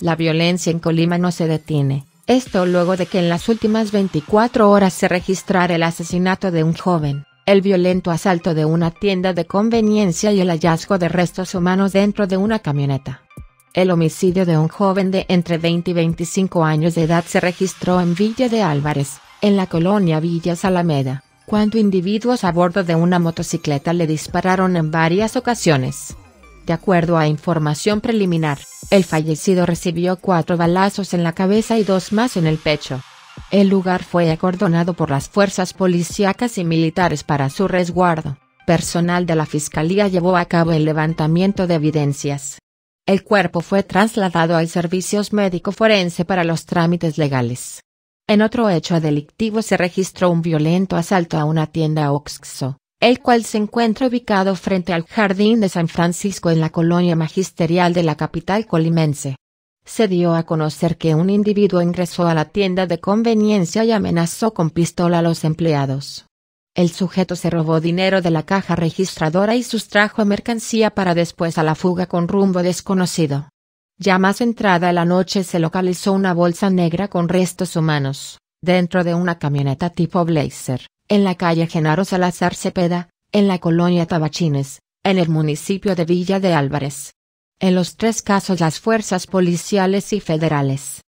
La violencia en Colima no se detiene. Esto luego de que en las últimas 24 horas se registrara el asesinato de un joven, el violento asalto de una tienda de conveniencia y el hallazgo de restos humanos dentro de una camioneta. El homicidio de un joven de entre 20 y 25 años de edad se registró en Villa de Álvarez, en la colonia Villa alameda cuando individuos a bordo de una motocicleta le dispararon en varias ocasiones. De acuerdo a información preliminar, el fallecido recibió cuatro balazos en la cabeza y dos más en el pecho. El lugar fue acordonado por las fuerzas policíacas y militares para su resguardo. Personal de la Fiscalía llevó a cabo el levantamiento de evidencias. El cuerpo fue trasladado al Servicios Médico Forense para los trámites legales. En otro hecho delictivo se registró un violento asalto a una tienda Oxxo el cual se encuentra ubicado frente al Jardín de San Francisco en la colonia magisterial de la capital colimense. Se dio a conocer que un individuo ingresó a la tienda de conveniencia y amenazó con pistola a los empleados. El sujeto se robó dinero de la caja registradora y sustrajo mercancía para después a la fuga con rumbo desconocido. Ya más entrada la noche se localizó una bolsa negra con restos humanos, dentro de una camioneta tipo Blazer en la calle Genaro Salazar Cepeda, en la colonia Tabachines, en el municipio de Villa de Álvarez. En los tres casos las fuerzas policiales y federales